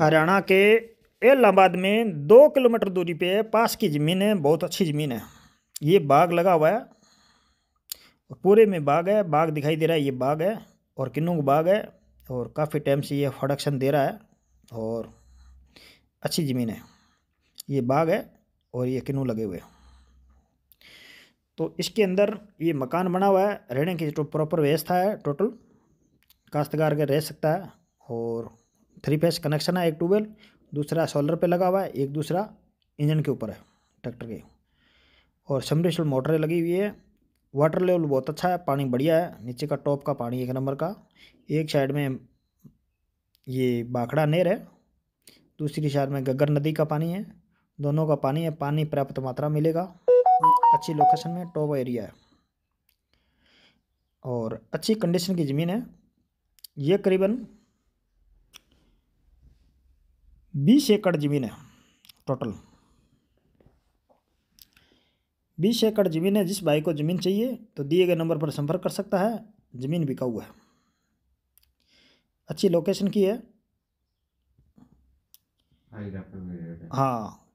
हरियाणा के एलाहाबाद में दो किलोमीटर दूरी पे पास की ज़मीन है बहुत अच्छी ज़मीन है ये बाग लगा हुआ है पूरे में बाग है बाग दिखाई दे रहा है ये बाग है और का बाग है और काफ़ी टाइम से ये प्रोडक्शन दे रहा है और अच्छी ज़मीन है ये बाग है और ये किन्नू लगे हुए हैं तो इसके अंदर ये मकान बना हुआ है रहने की जो प्रॉपर व्यवस्था है टोटल काश्तकार के रह सकता है और थ्री फेस कनेक्शन है एक ट्यूबवेल दूसरा सोलर पे लगा हुआ है एक दूसरा इंजन के ऊपर है ट्रैक्टर के और समरिसल मोटरें लगी हुई है वाटर लेवल बहुत अच्छा है पानी बढ़िया है नीचे का टॉप का पानी एक नंबर का एक साइड में ये बाखड़ा नेर है दूसरी साइड में गगर नदी का पानी है दोनों का पानी है पानी पर्याप्त मात्रा मिलेगा अच्छी लोकेशन में टॉप एरिया है और अच्छी कंडीशन की ज़मीन है ये करीबन बीस एकड़ ज़मीन है टोटल बीस एकड़ ज़मीन है जिस भाई को ज़मीन चाहिए तो दिए गए नंबर पर संपर्क कर सकता है ज़मीन बिका हुआ है अच्छी लोकेशन की हाँ, है हाँ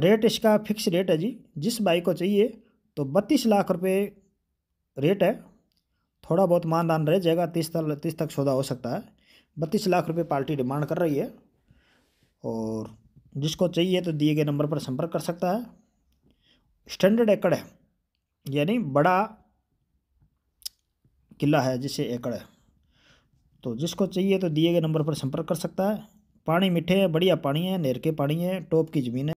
रेट इसका फिक्स रेट है जी जिस बाइक को चाहिए तो बत्तीस लाख रुपए रेट है थोड़ा बहुत मानदान रह जाएगा तीस तक तीस तक सौदा हो सकता है बत्तीस लाख रुपए पार्टी डिमांड कर रही है और जिसको चाहिए तो दिए गए नंबर पर संपर्क कर सकता है स्टैंडर्ड एकड़ है यानी बड़ा किला है जिसे एकड़ है तो जिसको चाहिए तो दिए गए नंबर पर संपर्क कर सकता है पानी मीठे है बढ़िया पानी है नहर के पानी है टॉप की ज़मीन है